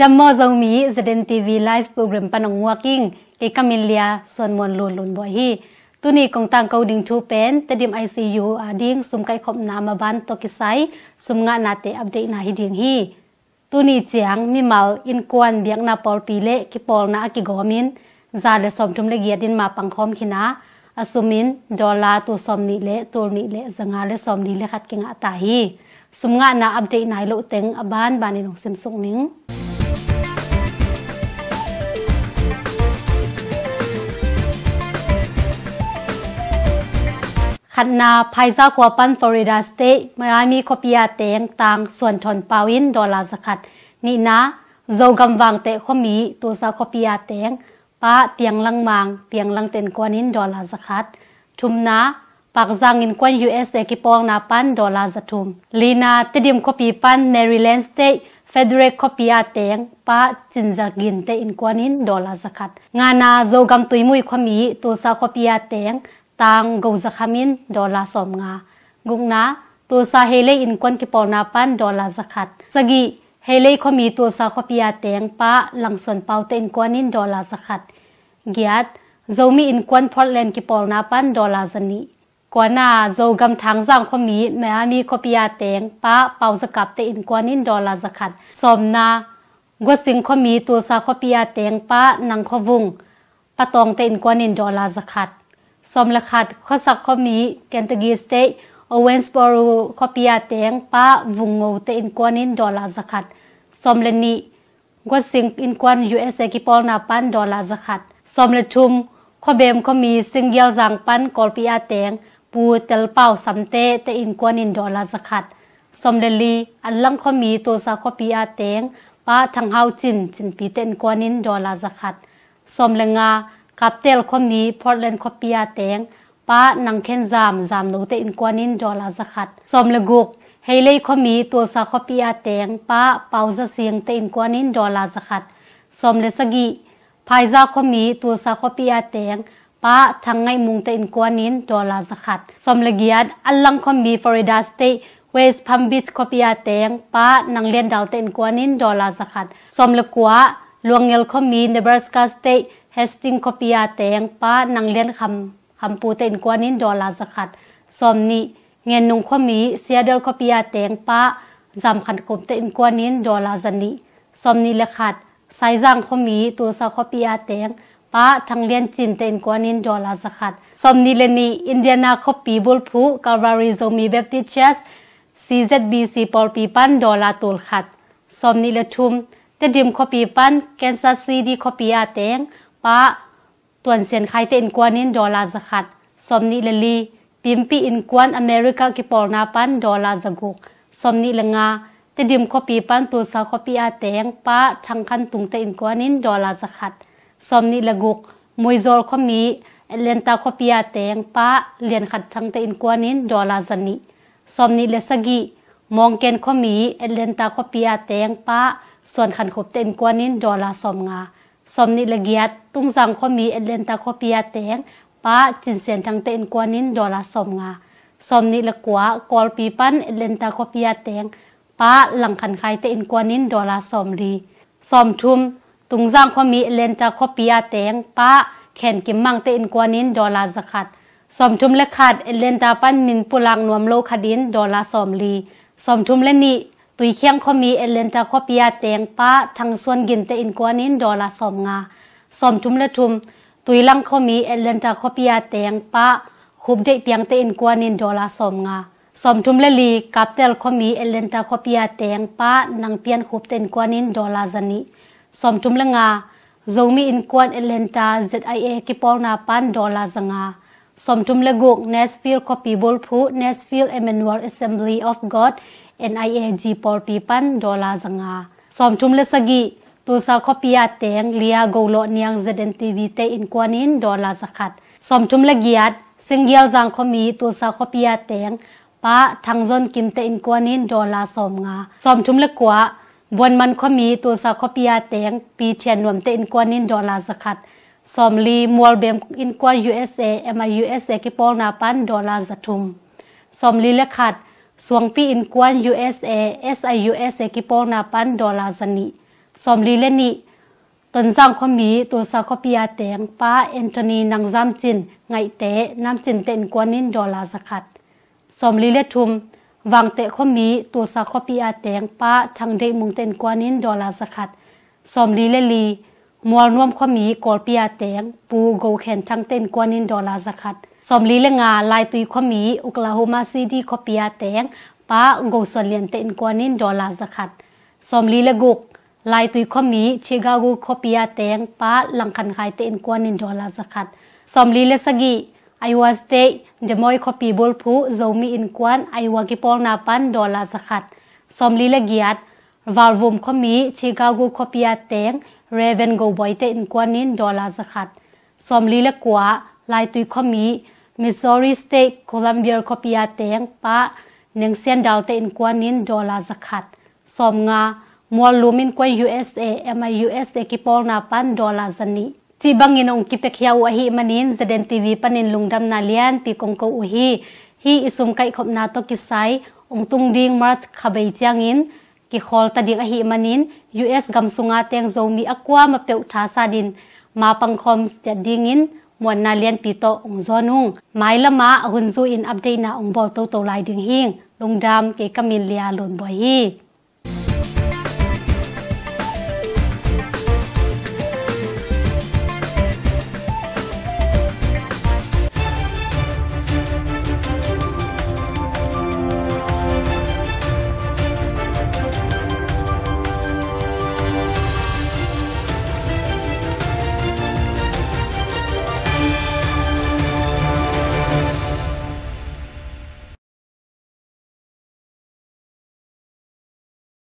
ดัมโมซงมีสเดนทีวีไลฟ์โปรแกรมปนงวักิ้งเกอกมิเลียส่วนมวลลุนลุนบ่อยฮีตุนี้กองตังเกาดิงทูเป็นแต่ดิมไอซียูอาดิงสุมไกขบนามาบันตกิไซสุมงานาเตอัปเดตนาฮิดิงฮีตุนี้เจียงมีเมาอินควนเบียงนาปอลปีเละกิปอลนากิโกมินซาเลสอมทุมเลเกียดินมาปังคอมขินะอสุมินดอลลาตัวสอมนิเละตัวนิเละสังหาเลสอมนิเละขัดเกงอัตาฮีสุมงานาอัปเดตนายโลเต็งอบ้านบานในงเซมซุงนิงขันนาภายซาขวปันฟลอริดาสเต์มายามีคอปิยาเตงต่างส่วนทนปาวินดอลลาสขัดนี่นะโจกำวังเตะขมีตัวซาคอปิยาเตงป้าเตียงลังมังเตียงลังเต็นกวนินดอลลาสขัด ทุมนะปากจางอินกวนยูเอสเอกิปองนาปันดอลลาสทุมลีนาเตดิมคอปีปันแมริแลนด์สเต์เฟเดรคอปิยาเตงป้าจินจากินเตอินกวนินดอลลาสขัดงานาโจกำตุยมุยขมีตัวซาคอปิยาเตง่างกูจะขมินดอลลาร์สมงากุงนาตัวซาเฮเลอินควนกี่ปอนนาปันดอลลาร์สักัดสกิเฮเลขมีตัวซาคอปิยาเตียงปะหลังส่วนเปาเตอินควนินดอลลาร์สักัดเกียร์โจมีอินควนพอร์ตลนกี่ปอนนาปันดอลลาร์สันนีกว่าน่าเจ้ากำทางสร้างคมีแม่มีคอปิยาเตียงปะเปาสกับเตอินควนินดอลลาร์สักัดสมนากวสิงคมีตัวซาคอปิยาเตียงปะนังขวุงปะตองเตอินควนินดอลลาร์สักัดสมละขัดข้อสักข้อมีเกนตกีสเตย์โอเวนส์บอรูข้อปิอาเตียงป้าวุงโูเตอินกวนินดอลลาร์สักขัดสมเลนีกวสิงอินกวนยูเอสเอกิปอลนาปันดอลลาร์สักขัดสมเลทุมข้อเบมข้อมีซิงเยียจังปันกอลปิอาเตียงปูเตลเป้าสัมเตเตอินกวนินดอลลาร์สักขัดสมเลลี อันลังข้อมีตัวักข้อปิอาเตียงป้าทางเฮาจินจินปีเตอินกวนินดอลลาร์สักขัดสมเลงากับเตลคมีพอร์ตแลนด์คอปียาแตงป้านังเข็นจามจามโนเตอินกวนินดอลลาสขัด สมเลกุกเฮเลคมีตัวซาคอปียาแตงป้าเปาซะเสียงเตอินกวนินดอลลาสขัด สมเลสกีภายซาคมีตัวซาคอปียาแตง ป้าทังไงมุงเตอินกวนินดอลลาสขัด สมเลกียดอัลลังคมนีฟอริดาสเตเวสพัมบิชคอปียาแตงป้านังเลียนดาวเตอินกวนินดอลลาสขัด สมเลกัวลวงเงลคมนีเนบราสกาสเตเฮสติงคอปิยาแตยงป้านังเลียนคำคำปูเต็นกวนินดอลลาสขัดสอมนี้เงินนุงขมีเสียเดลคอปิยาแตยงป้าจำขันกลมเต็นกวนินดอลลาสนีสอมนี้ละขัดไซร่างขมีตัวสาคอปิยาแตงป้าทางเลียนจินเต็นกวนินดอลลาสขัดสอมนี้เลนีอินเดียนาคอปีบุลพูกาวาริโซมีเบปติเชส CZBC ปอลปีปันดอลลาตูลขัดสอมนี้ละทุมแต่ดิมคอปีปันแคนซัสซีดีคอปีอาแตงปะตวนเซียนไข่เต็นกวนินดอลลาร์สขัดสมนิลลีปิมปีอินกวนอเมริกากิปอลนาปันดอลลาร์สกุกสมนิลงาแต่ดิมคอปีปันตัวสาวขอปีอาแตงปะชังคันตุงเต็นกวนินดอลลาร์สขัดสมนิลกุกมวยโซลคอมีเลียนตาคอปีอาแตงปะเลียนขัดทางเต็นกวนินดอลลาร์สนิสมนิเลสกีมองเกนคอมีเลเลนตาคอปีอาแตงปะส่วนขันขบเต็นกวนินดอลลาร์สมงาสมนิลกียตตุงสังคมีเอเลนตาโคปียเตงป้าจินเซียนทางเตนกวนินดอลาสมงาสมนิลกวากอลปีปันเอเลนตาโคปียเตงป้าหลังคันไขเตนกวนินดอลาสมรีสมทุมตุงสังคมีเอเลนตาโคปียเตงป้าแขนกิมมังเตนกวนินดอลาสขัดสมทุมและขาดเอเลนตาปันมินปุลังนวมโลคดินดอลาสมรีสมทุมเลนี่ตุยเคียงคมีเอเลนตาคอปียาเตงป้าทางส่วนกินเตอินกวนินดอลาสอมงาสอมทุมและทุมตุยลังคมีเอเลนตาคอปียาเตงป้าคุบใจเปียงเตอินกวนินดอลาสอมงาสมทุมและลีกับเตลคมีเอเลนตาคอปียาเตงป้านังเปียนคุบเตนกวนินดอลาจันีสมทุมและงา zomi o in kwan e เลนตา zia ki polna pan d o ล a zanga s o ม t u m leguk nesfield copy bol phu n e s f i e อ d emmanuel assembly of god NIA G por pi pan dollar zanga som t u m le sagi tu sa khopia teng lia go lo niang zden tv te in kwanin dollar zakat som t u m le giat s i n g i a l jang khomi tu sa khopia teng pa t h a n g z o n kim te in kwanin dollar som nga som t u m le kwa bon man khomi tu sa khopia teng pi c h e a n nom te in kwanin dollar zakat สอมลีมวลเบมอินกวา USA MI USA กิปอลนาปันดอลลาร์จัตุมสอมลีและขัดสวงพีอินควนยูเเเออออสสไยูเอสเอกิโปนาปันดอลลาร์สันิสมลีเลนิตนสร้างคมีตัวสาคปียาแตงป้าเอนโทนีนางซ้ำจินไงเตะน้ำจินเตนกวนนินดอลลาร์สขัดสมลีเลทุมวางเตะคมีตัวสาคปียาแตงป้าทางเด็กมุงเตนกวนนินดอลลาร์สขัดสมลีเลลี มวลร่วมคมีกอลปียาแตงปูโกเคนทางเตนกวนนินดอลลาร์สขัดสมรีเลงาลายตุยขมีอุกลาโฮมาซีดีคขปิยาแตงป้างกส่วนเลียนเตนกวนินดอลลาร์สกัดสมรีเลกุกลายตุยขมีเชกากูขปิยาแตงป้าหลังคันขายเตนกวนินดอลลาร์สกัดสมรีเลสกีไอวาสเตจะมอยคขปีบอลผู้ zoom i นกวนไอวากิปอลนาปันดอลลาร์สกัดสมลีเลกียดวาลวมขมีเชกากูขปิยาแตงเรเวนโกบอยเตนกวนินดอลลาร์สกัดสมรีเลกัวลายตุยคอมี Missouri State Columbia Copia แตงปะ1เซียนดาวเตอินกว่านินดอลลาร์สขัดสอมงามวลลูมินกว่ USA MIUSA กิปอลนาปันดอลาสนิจีบังงินองกิเปคยาวอหิมนินเซเดนทีวีปันินลุงดนาเลียนปีกงกอุฮีฮีอิสุมไขบนาตกิไซองตุงดิงมาร์ชคาเบจางินกิคอลตดิอหิมนิน US กัมุงาเตงโมีอความาเปทาซาดินมาปังคอมสเตดิงิน muan na lian pi to ong zo nung mai lama hun zu in update na ong bo to to lai ding hing lungdam ke kamin lia lon boi hi